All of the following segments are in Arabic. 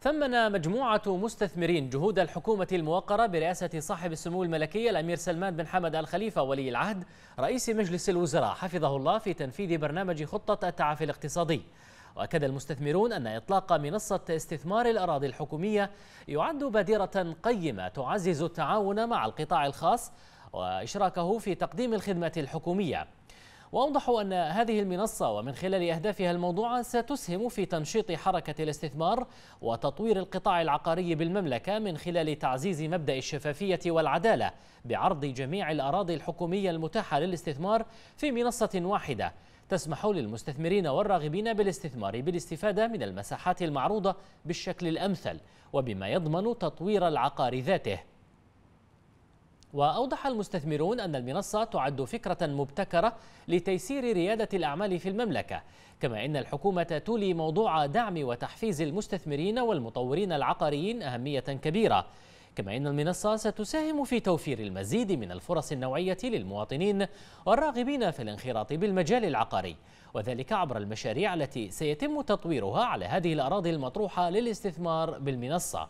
ثمن مجموعة مستثمرين جهود الحكومة الموقرة برئاسة صاحب السمو الملكي الأمير سلمان بن حمد الخليفة ولي العهد رئيس مجلس الوزراء حفظه الله في تنفيذ برنامج خطة التعافي الاقتصادي وأكد المستثمرون أن إطلاق منصة استثمار الأراضي الحكومية يعد بادرة قيمة تعزز التعاون مع القطاع الخاص وإشراكه في تقديم الخدمة الحكومية وأوضحوا أن هذه المنصة ومن خلال أهدافها الموضوعة ستسهم في تنشيط حركة الاستثمار وتطوير القطاع العقاري بالمملكة من خلال تعزيز مبدأ الشفافية والعدالة بعرض جميع الأراضي الحكومية المتاحة للاستثمار في منصة واحدة تسمح للمستثمرين والراغبين بالاستثمار بالاستفادة من المساحات المعروضة بالشكل الأمثل وبما يضمن تطوير العقار ذاته وأوضح المستثمرون أن المنصة تعد فكرة مبتكرة لتيسير ريادة الأعمال في المملكة كما أن الحكومة تولي موضوع دعم وتحفيز المستثمرين والمطورين العقاريين أهمية كبيرة كما أن المنصة ستساهم في توفير المزيد من الفرص النوعية للمواطنين والراغبين في الانخراط بالمجال العقاري وذلك عبر المشاريع التي سيتم تطويرها على هذه الأراضي المطروحة للاستثمار بالمنصة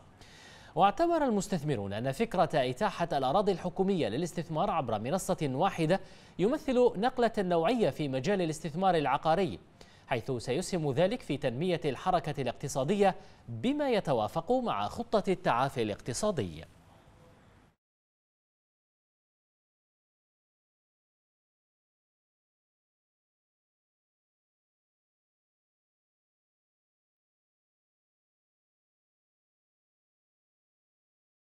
واعتبر المستثمرون أن فكرة إتاحة الأراضي الحكومية للاستثمار عبر منصة واحدة يمثل نقلة نوعية في مجال الاستثمار العقاري حيث سيسهم ذلك في تنمية الحركة الاقتصادية بما يتوافق مع خطة التعافي الاقتصادي